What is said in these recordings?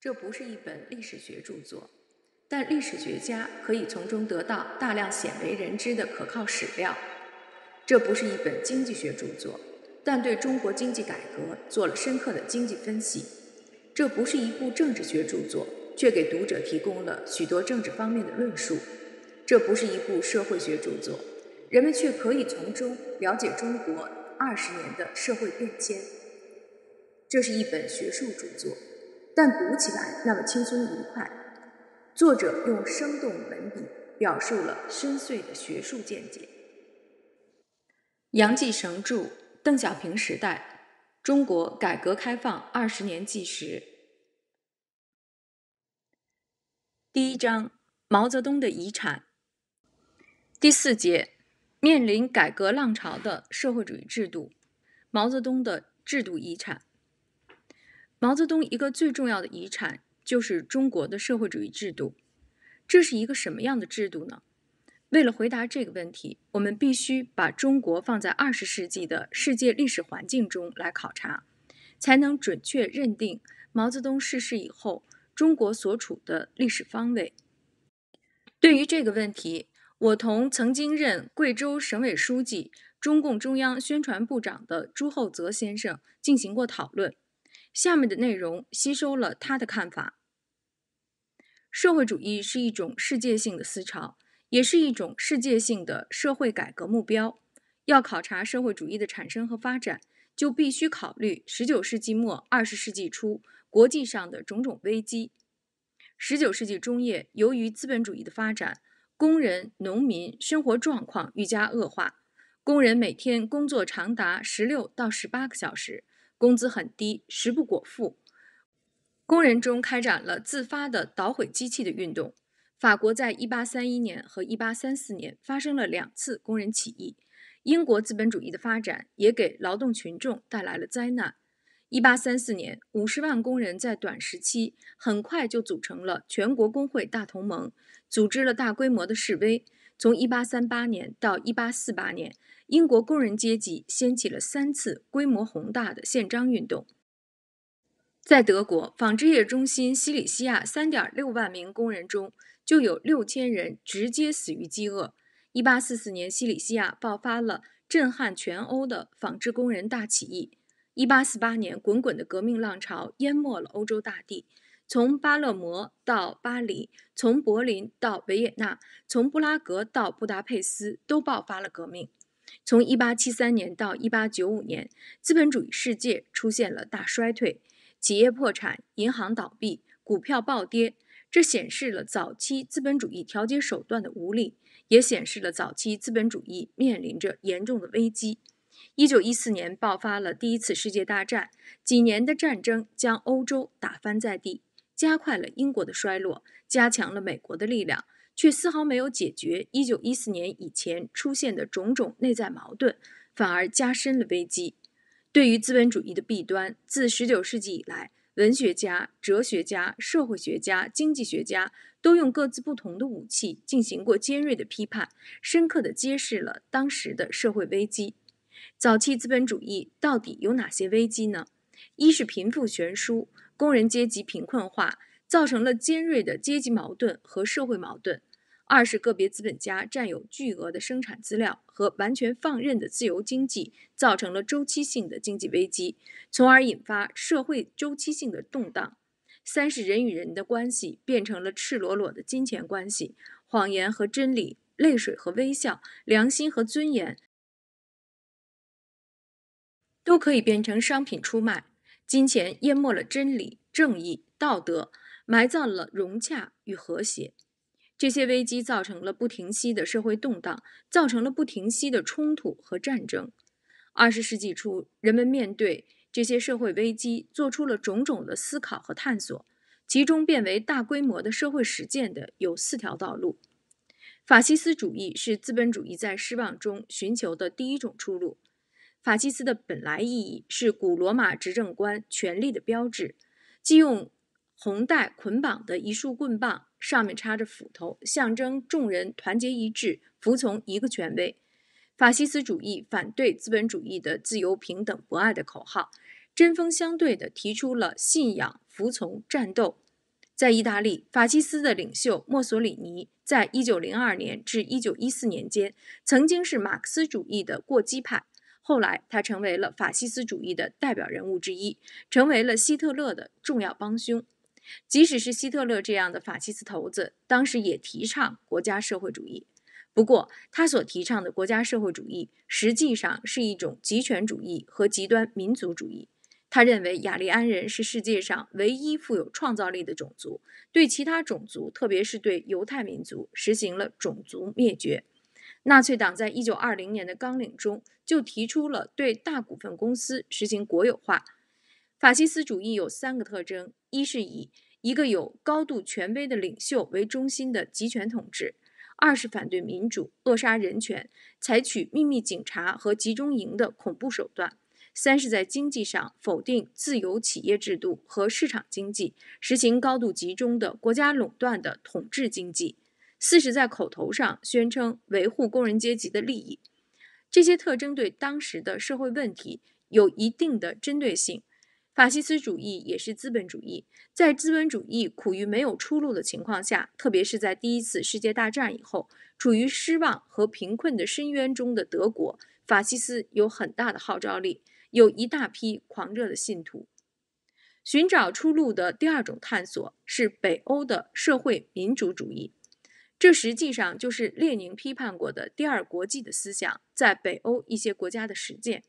这不是一本历史学著作，但历史学家可以从中得到大量鲜为人知的可靠史料。这不是一本经济学著作，但对中国经济改革做了深刻的经济分析。这不是一部政治学著作，却给读者提供了许多政治方面的论述。这不是一部社会学著作，人们却可以从中了解中国二十年的社会变迁。这是一本学术著作。但读起来那么轻松愉快，作者用生动文笔表述了深邃的学术见解。杨继绳著《邓小平时代：中国改革开放二十年纪实》第一章《毛泽东的遗产》第四节《面临改革浪潮的社会主义制度：毛泽东的制度遗产》。毛泽东一个最重要的遗产就是中国的社会主义制度，这是一个什么样的制度呢？为了回答这个问题，我们必须把中国放在二十世纪的世界历史环境中来考察，才能准确认定毛泽东逝世以后中国所处的历史方位。对于这个问题，我同曾经任贵州省委书记、中共中央宣传部长的朱厚泽先生进行过讨论。下面的内容吸收了他的看法。社会主义是一种世界性的思潮，也是一种世界性的社会改革目标。要考察社会主义的产生和发展，就必须考虑十九世纪末二十世纪初国际上的种种危机。十九世纪中叶，由于资本主义的发展，工人、农民生活状况愈加恶化，工人每天工作长达十六到十八个小时。工资很低，食不果腹。工人中开展了自发的捣毁机器的运动。法国在1831年和1834年发生了两次工人起义。英国资本主义的发展也给劳动群众带来了灾难。1834年，五十万工人在短时期很快就组成了全国工会大同盟，组织了大规模的示威。从1838年到1848年。英国工人阶级掀起了三次规模宏大的宪章运动。在德国纺织业中心西里西亚，三点六万名工人中就有六千人直接死于饥饿。一八四四年，西里西亚爆发了震撼全欧的纺织工人大起义。一八四八年，滚滚的革命浪潮淹没了欧洲大地，从巴勒摩到巴黎，从柏林到维也纳，从布拉格到布达佩斯，都爆发了革命。从1873年到1895年，资本主义世界出现了大衰退，企业破产，银行倒闭，股票暴跌。这显示了早期资本主义调节手段的无力，也显示了早期资本主义面临着严重的危机。1914年爆发了第一次世界大战，几年的战争将欧洲打翻在地，加快了英国的衰落，加强了美国的力量。却丝毫没有解决一九一四年以前出现的种种内在矛盾，反而加深了危机。对于资本主义的弊端，自十九世纪以来，文学家、哲学家、社会学家、经济学家都用各自不同的武器进行过尖锐的批判，深刻地揭示了当时的社会危机。早期资本主义到底有哪些危机呢？一是贫富悬殊，工人阶级贫困化。造成了尖锐的阶级矛盾和社会矛盾。二是个别资本家占有巨额的生产资料和完全放任的自由经济，造成了周期性的经济危机，从而引发社会周期性的动荡。三是人与人的关系变成了赤裸裸的金钱关系，谎言和真理、泪水和微笑、良心和尊严，都可以变成商品出卖。金钱淹没了真理、正义、道德。埋葬了融洽与和谐，这些危机造成了不停息的社会动荡，造成了不停息的冲突和战争。二十世纪初，人们面对这些社会危机，做出了种种的思考和探索，其中变为大规模的社会实践的有四条道路。法西斯主义是资本主义在失望中寻求的第一种出路。法西斯的本来意义是古罗马执政官权力的标志，即用。红带捆绑的一束棍棒，上面插着斧头，象征众人团结一致、服从一个权威。法西斯主义反对资本主义的自由、平等、博爱的口号，针锋相对地提出了信仰、服从、战斗。在意大利，法西斯的领袖墨索里尼，在一九零二年至一九一四年间，曾经是马克思主义的过激派，后来他成为了法西斯主义的代表人物之一，成为了希特勒的重要帮凶。即使是希特勒这样的法西斯头子，当时也提倡国家社会主义。不过，他所提倡的国家社会主义实际上是一种极权主义和极端民族主义。他认为雅利安人是世界上唯一富有创造力的种族，对其他种族，特别是对犹太民族，实行了种族灭绝。纳粹党在一九二零年的纲领中就提出了对大股份公司实行国有化。法西斯主义有三个特征：一是以一个有高度权威的领袖为中心的集权统治；二是反对民主、扼杀人权，采取秘密警察和集中营的恐怖手段；三是，在经济上否定自由企业制度和市场经济，实行高度集中的国家垄断的统治经济；四是在口头上宣称维护工人阶级的利益。这些特征对当时的社会问题有一定的针对性。法西斯主义也是资本主义，在资本主义苦于没有出路的情况下，特别是在第一次世界大战以后，处于失望和贫困的深渊中的德国，法西斯有很大的号召力，有一大批狂热的信徒。寻找出路的第二种探索是北欧的社会民主主义，这实际上就是列宁批判过的第二国际的思想在北欧一些国家的实践。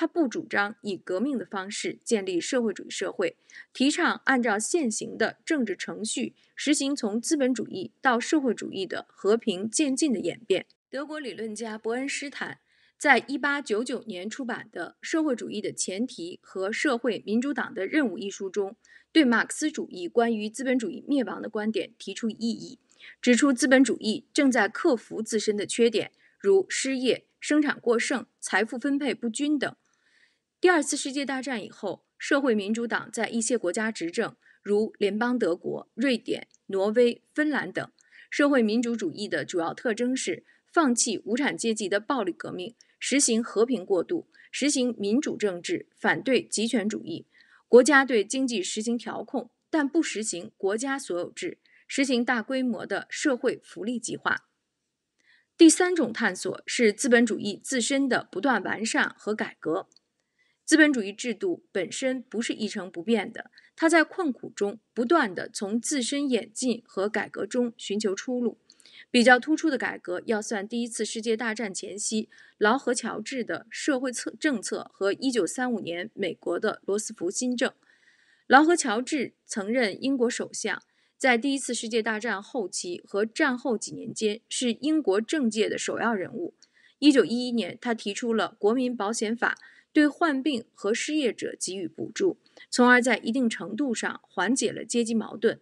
他不主张以革命的方式建立社会主义社会，提倡按照现行的政治程序实行从资本主义到社会主义的和平渐进的演变。德国理论家伯恩斯坦在一八九九年出版的《社会主义的前提和社会民主党的任务》一书中，对马克思主义关于资本主义灭亡的观点提出异议，指出资本主义正在克服自身的缺点，如失业、生产过剩、财富分配不均等。第二次世界大战以后，社会民主党在一些国家执政，如联邦德国、瑞典、挪威、芬兰等。社会民主主义的主要特征是放弃无产阶级的暴力革命，实行和平过渡，实行民主政治，反对极权主义，国家对经济实行调控，但不实行国家所有制，实行大规模的社会福利计划。第三种探索是资本主义自身的不断完善和改革。资本主义制度本身不是一成不变的，它在困苦中不断地从自身演进和改革中寻求出路。比较突出的改革要算第一次世界大战前夕劳合乔治的社会策政策和一九三五年美国的罗斯福新政。劳合乔治曾任英国首相，在第一次世界大战后期和战后几年间是英国政界的首要人物。一九一一年，他提出了国民保险法。对患病和失业者给予补助，从而在一定程度上缓解了阶级矛盾。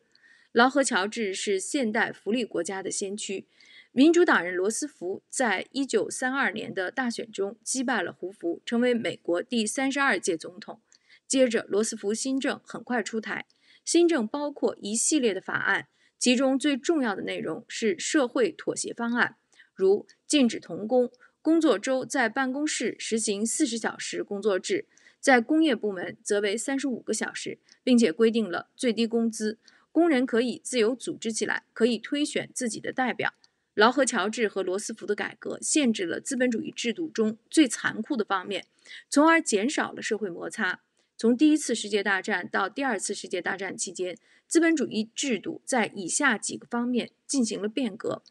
劳合乔治是现代福利国家的先驱。民主党人罗斯福在一九三二年的大选中击败了胡佛，成为美国第三十二届总统。接着，罗斯福新政很快出台。新政包括一系列的法案，其中最重要的内容是社会妥协方案，如禁止童工。工作周在办公室实行四十小时工作制，在工业部门则为三十五个小时，并且规定了最低工资。工人可以自由组织起来，可以推选自己的代表。劳合乔治和罗斯福的改革限制了资本主义制度中最残酷的方面，从而减少了社会摩擦。从第一次世界大战到第二次世界大战期间，资本主义制度在以下几个方面进行了变革：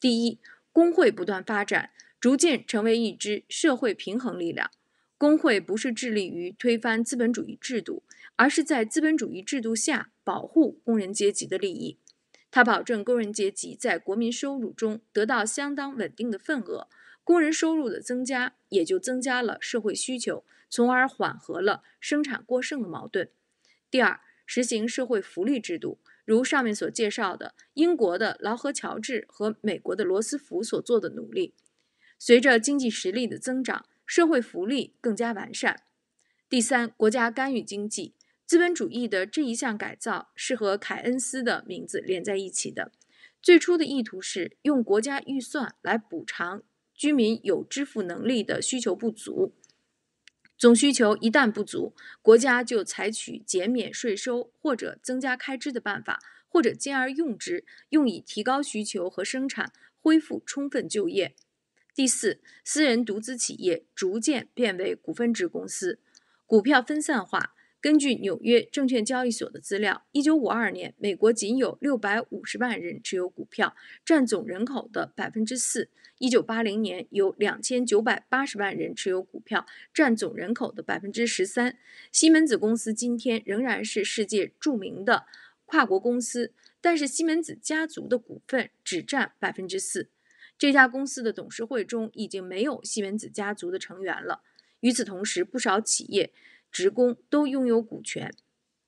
第一，工会不断发展。逐渐成为一支社会平衡力量，工会不是致力于推翻资本主义制度，而是在资本主义制度下保护工人阶级的利益。它保证工人阶级在国民收入中得到相当稳定的份额，工人收入的增加也就增加了社会需求，从而缓和了生产过剩的矛盾。第二，实行社会福利制度，如上面所介绍的英国的劳合乔治和美国的罗斯福所做的努力。随着经济实力的增长，社会福利更加完善。第三，国家干预经济，资本主义的这一项改造是和凯恩斯的名字连在一起的。最初的意图是用国家预算来补偿居民有支付能力的需求不足。总需求一旦不足，国家就采取减免税收或者增加开支的办法，或者兼而用之，用以提高需求和生产，恢复充分就业。第四，私人独资企业逐渐变为股份制公司，股票分散化。根据纽约证券交易所的资料，1952年，美国仅有650万人持有股票，占总人口的 4%；1980 年，有2980万人持有股票，占总人口的13%。西门子公司今天仍然是世界著名的跨国公司，但是西门子家族的股份只占4%。这家公司的董事会中已经没有西门子家族的成员了。与此同时，不少企业职工都拥有股权。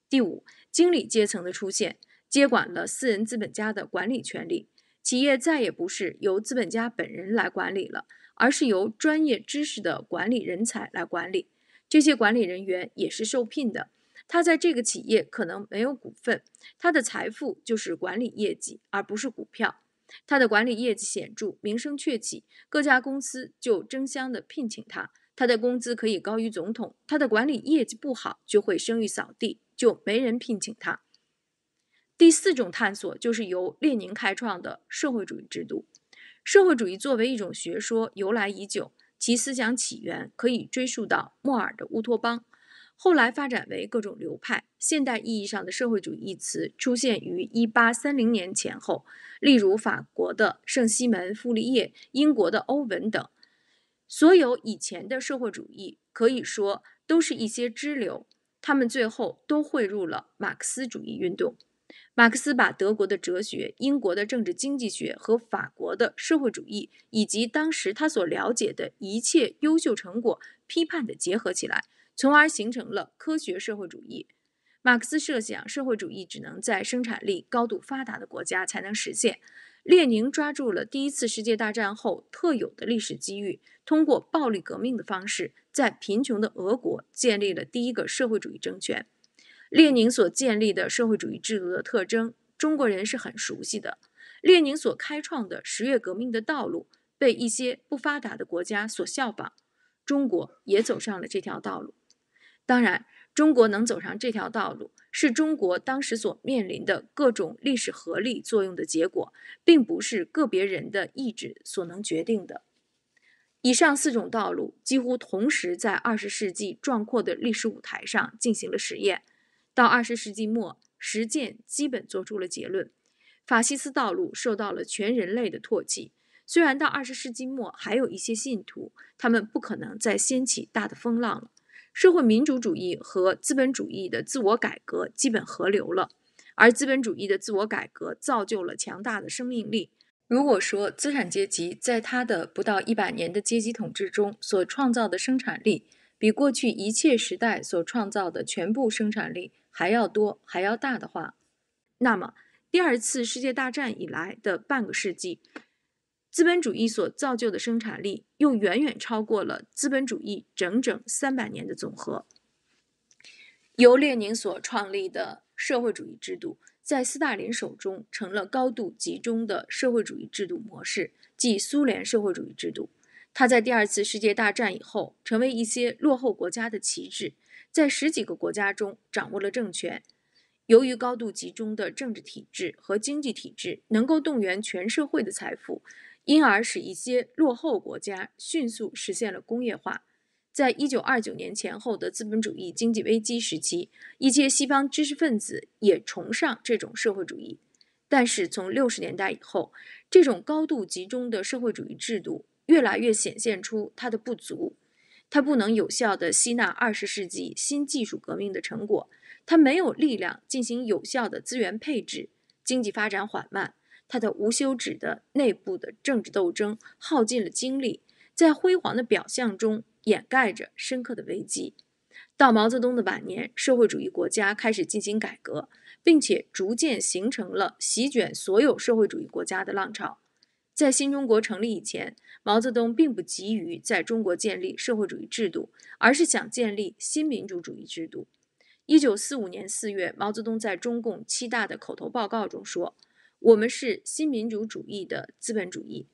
第五，经理阶层的出现接管了私人资本家的管理权利，企业再也不是由资本家本人来管理了，而是由专业知识的管理人才来管理。这些管理人员也是受聘的，他在这个企业可能没有股份，他的财富就是管理业绩，而不是股票。他的管理业绩显著，名声鹊起，各家公司就争相的聘请他。他的工资可以高于总统。他的管理业绩不好，就会声誉扫地，就没人聘请他。第四种探索就是由列宁开创的社会主义制度。社会主义作为一种学说，由来已久，其思想起源可以追溯到莫尔的《乌托邦》。后来发展为各种流派。现代意义上的社会主义词出现于一八三零年前后，例如法国的圣西门、傅立叶，英国的欧文等。所有以前的社会主义可以说都是一些支流，他们最后都汇入了马克思主义运动。马克思把德国的哲学、英国的政治经济学和法国的社会主义，以及当时他所了解的一切优秀成果，批判的结合起来。从而形成了科学社会主义。马克思设想，社会主义只能在生产力高度发达的国家才能实现。列宁抓住了第一次世界大战后特有的历史机遇，通过暴力革命的方式，在贫穷的俄国建立了第一个社会主义政权。列宁所建立的社会主义制度的特征，中国人是很熟悉的。列宁所开创的十月革命的道路，被一些不发达的国家所效仿，中国也走上了这条道路。当然，中国能走上这条道路，是中国当时所面临的各种历史合力作用的结果，并不是个别人的意志所能决定的。以上四种道路几乎同时在二十世纪壮阔的历史舞台上进行了实验。到二十世纪末，实践基本做出了结论：法西斯道路受到了全人类的唾弃。虽然到二十世纪末还有一些信徒，他们不可能再掀起大的风浪了。社会民主主义和资本主义的自我改革基本合流了，而资本主义的自我改革造就了强大的生命力。如果说资产阶级在他的不到一百年的阶级统治中所创造的生产力，比过去一切时代所创造的全部生产力还要多还要大的话，那么第二次世界大战以来的半个世纪，资本主义所造就的生产力，又远远超过了资本主义整整三百年的总和。由列宁所创立的社会主义制度，在斯大林手中成了高度集中的社会主义制度模式，即苏联社会主义制度。他在第二次世界大战以后，成为一些落后国家的旗帜，在十几个国家中掌握了政权。由于高度集中的政治体制和经济体制，能够动员全社会的财富。因而使一些落后国家迅速实现了工业化。在一九二九年前后的资本主义经济危机时期，一些西方知识分子也崇尚这种社会主义。但是，从六十年代以后，这种高度集中的社会主义制度越来越显现出它的不足：它不能有效地吸纳二十世纪新技术革命的成果，它没有力量进行有效的资源配置，经济发展缓慢。他的无休止的内部的政治斗争耗尽了精力，在辉煌的表象中掩盖着深刻的危机。到毛泽东的晚年，社会主义国家开始进行改革，并且逐渐形成了席卷所有社会主义国家的浪潮。在新中国成立以前，毛泽东并不急于在中国建立社会主义制度，而是想建立新民主主义制度。一九四五年四月，毛泽东在中共七大的口头报告中说。我们是新民主主义的资本主义，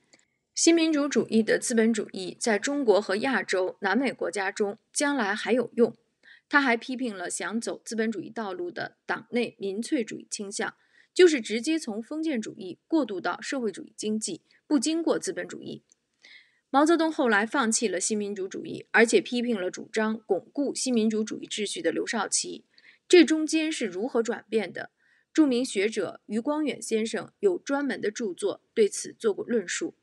新民主主义的资本主义在中国和亚洲、南美国家中将来还有用。他还批评了想走资本主义道路的党内民粹主义倾向，就是直接从封建主义过渡到社会主义经济，不经过资本主义。毛泽东后来放弃了新民主主义，而且批评了主张巩固新民主主义秩序的刘少奇，这中间是如何转变的？著名学者余光远先生有专门的著作对此做过论述。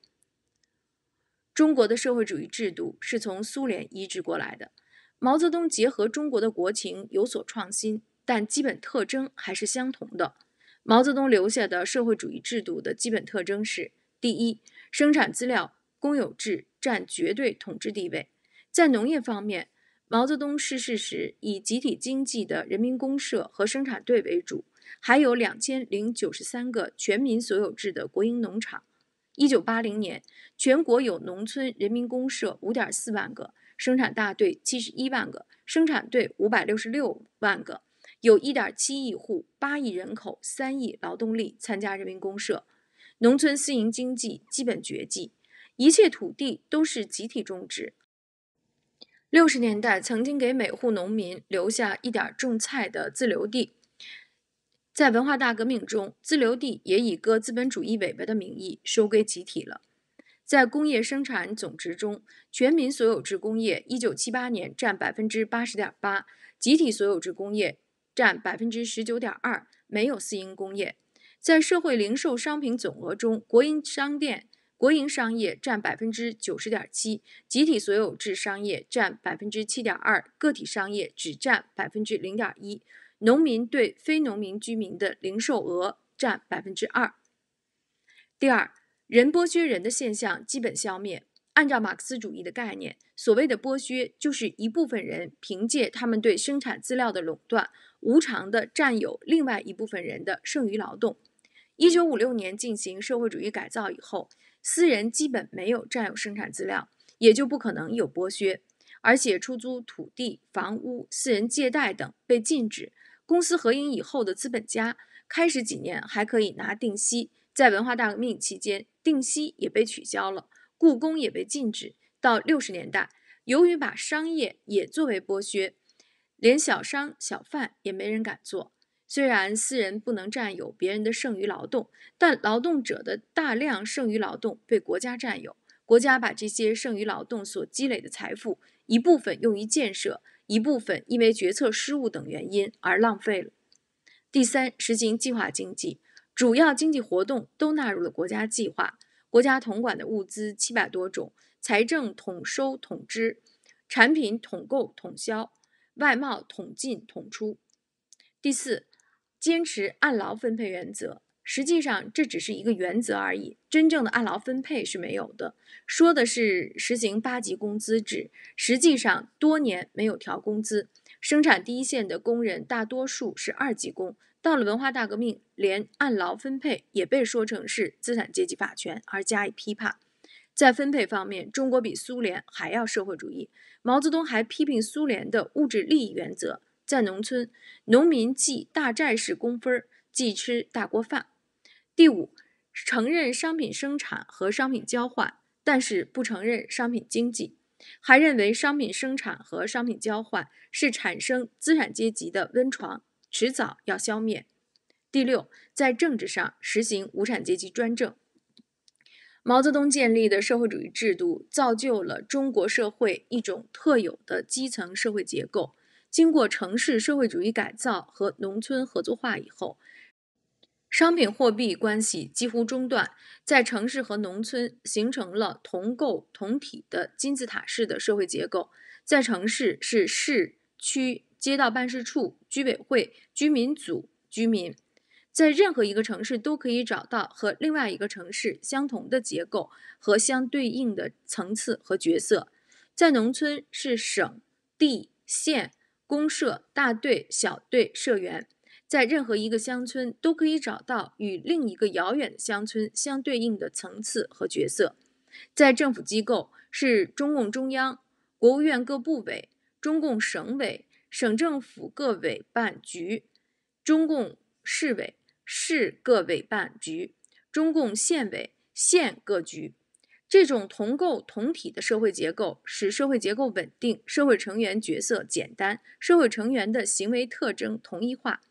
中国的社会主义制度是从苏联移植过来的，毛泽东结合中国的国情有所创新，但基本特征还是相同的。毛泽东留下的社会主义制度的基本特征是：第一，生产资料公有制占绝对统治地位；在农业方面，毛泽东逝世时以集体经济的人民公社和生产队为主。还有两千零九十三个全民所有制的国营农场。一九八零年，全国有农村人民公社五点四万个，生产大队七十一万个，生产队五百六十六万个，有一点七亿户、八亿人口、三亿劳动力参加人民公社。农村私营经济基本绝迹，一切土地都是集体种植。六十年代曾经给每户农民留下一点种菜的自留地。在文化大革命中，自留地也以割资本主义尾巴的名义收归集体了。在工业生产总值中，全民所有制工业一九七八年占百分之八十点八，集体所有制工业占百分之十九点二，没有私营工业。在社会零售商品总额中，国营商店、国营商业占百分之九十点七，集体所有制商业占百分之七点二，个体商业只占百分之零点一。农民对非农民居民的零售额占百分之二。第二，人剥削人的现象基本消灭。按照马克思主义的概念，所谓的剥削就是一部分人凭借他们对生产资料的垄断，无偿的占有另外一部分人的剩余劳动。一九五六年进行社会主义改造以后，私人基本没有占有生产资料，也就不可能有剥削。而且，出租土地、房屋、私人借贷等被禁止。公司合营以后的资本家，开始几年还可以拿定息，在文化大革命期间，定息也被取消了，雇工也被禁止。到六十年代，由于把商业也作为剥削，连小商小贩也没人敢做。虽然私人不能占有别人的剩余劳动，但劳动者的大量剩余劳动被国家占有，国家把这些剩余劳动所积累的财富，一部分用于建设。一部分因为决策失误等原因而浪费了。第三，实行计划经济，主要经济活动都纳入了国家计划，国家统管的物资七百多种，财政统收统支，产品统购统销，外贸统进统出。第四，坚持按劳分配原则。实际上，这只是一个原则而已。真正的按劳分配是没有的。说的是实行八级工资制，实际上多年没有调工资。生产第一线的工人大多数是二级工。到了文化大革命，连按劳分配也被说成是资产阶级法权而加以批判。在分配方面，中国比苏联还要社会主义。毛泽东还批评苏联的物质利益原则。在农村，农民既大寨式工分儿，既吃大锅饭。第五，承认商品生产和商品交换，但是不承认商品经济，还认为商品生产和商品交换是产生资产阶级的温床，迟早要消灭。第六，在政治上实行无产阶级专政。毛泽东建立的社会主义制度，造就了中国社会一种特有的基层社会结构。经过城市社会主义改造和农村合作化以后。商品货币关系几乎中断，在城市和农村形成了同构同体的金字塔式的社会结构。在城市是市区街道办事处、居委会、居民组、居民，在任何一个城市都可以找到和另外一个城市相同的结构和相对应的层次和角色。在农村是省、地、县、公社、大队、小队、社员。在任何一个乡村都可以找到与另一个遥远的乡村相对应的层次和角色，在政府机构是中共中央、国务院各部委、中共省委、省政府各委办局、中共市委、市各委办局、中共县委、县各局。这种同构同体的社会结构使社会结构稳定，社会成员角色简单，社会成员的行为特征同一化。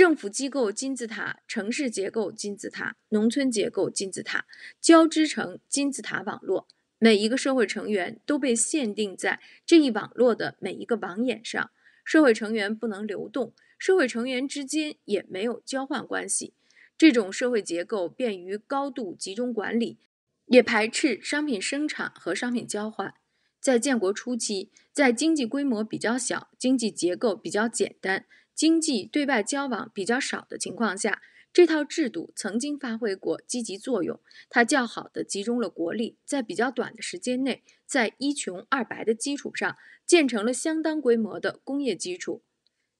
政府机构金字塔、城市结构金字塔、农村结构金字塔交织成金字塔网络，每一个社会成员都被限定在这一网络的每一个网眼上，社会成员不能流动，社会成员之间也没有交换关系。这种社会结构便于高度集中管理，也排斥商品生产和商品交换。在建国初期，在经济规模比较小、经济结构比较简单。经济对外交往比较少的情况下，这套制度曾经发挥过积极作用。它较好的集中了国力，在比较短的时间内，在一穷二白的基础上，建成了相当规模的工业基础。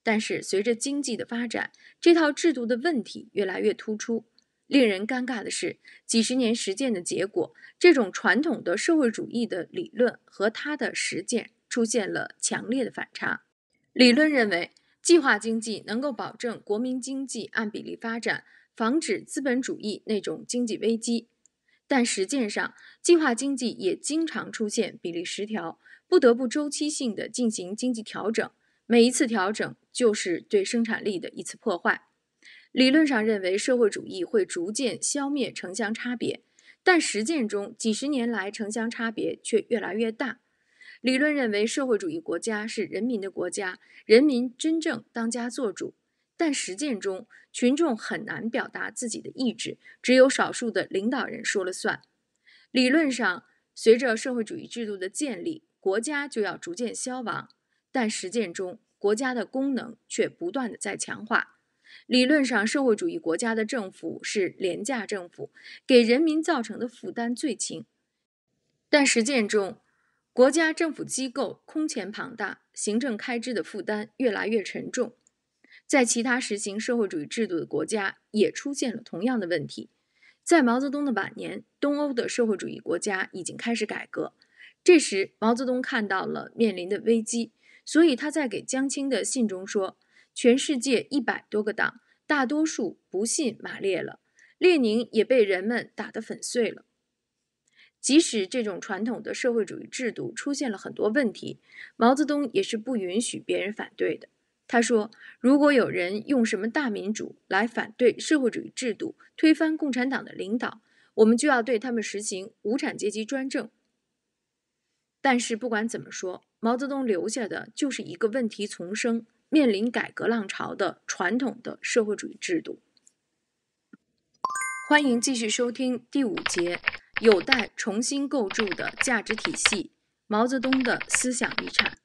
但是，随着经济的发展，这套制度的问题越来越突出。令人尴尬的是，几十年实践的结果，这种传统的社会主义的理论和它的实践出现了强烈的反差。理论认为，计划经济能够保证国民经济按比例发展，防止资本主义那种经济危机，但实践上，计划经济也经常出现比例失调，不得不周期性的进行经济调整，每一次调整就是对生产力的一次破坏。理论上认为社会主义会逐渐消灭城乡差别，但实践中几十年来城乡差别却越来越大。理论认为，社会主义国家是人民的国家，人民真正当家作主。但实践中，群众很难表达自己的意志，只有少数的领导人说了算。理论上，随着社会主义制度的建立，国家就要逐渐消亡。但实践中，国家的功能却不断的在强化。理论上，社会主义国家的政府是廉价政府，给人民造成的负担最轻。但实践中，国家政府机构空前庞大，行政开支的负担越来越沉重。在其他实行社会主义制度的国家，也出现了同样的问题。在毛泽东的晚年，东欧的社会主义国家已经开始改革。这时，毛泽东看到了面临的危机，所以他在给江青的信中说：“全世界一百多个党，大多数不信马列了，列宁也被人们打得粉碎了。”即使这种传统的社会主义制度出现了很多问题，毛泽东也是不允许别人反对的。他说：“如果有人用什么大民主来反对社会主义制度、推翻共产党的领导，我们就要对他们实行无产阶级专政。”但是不管怎么说，毛泽东留下的就是一个问题丛生、面临改革浪潮的传统的社会主义制度。欢迎继续收听第五节。有待重新构筑的价值体系，毛泽东的思想遗产。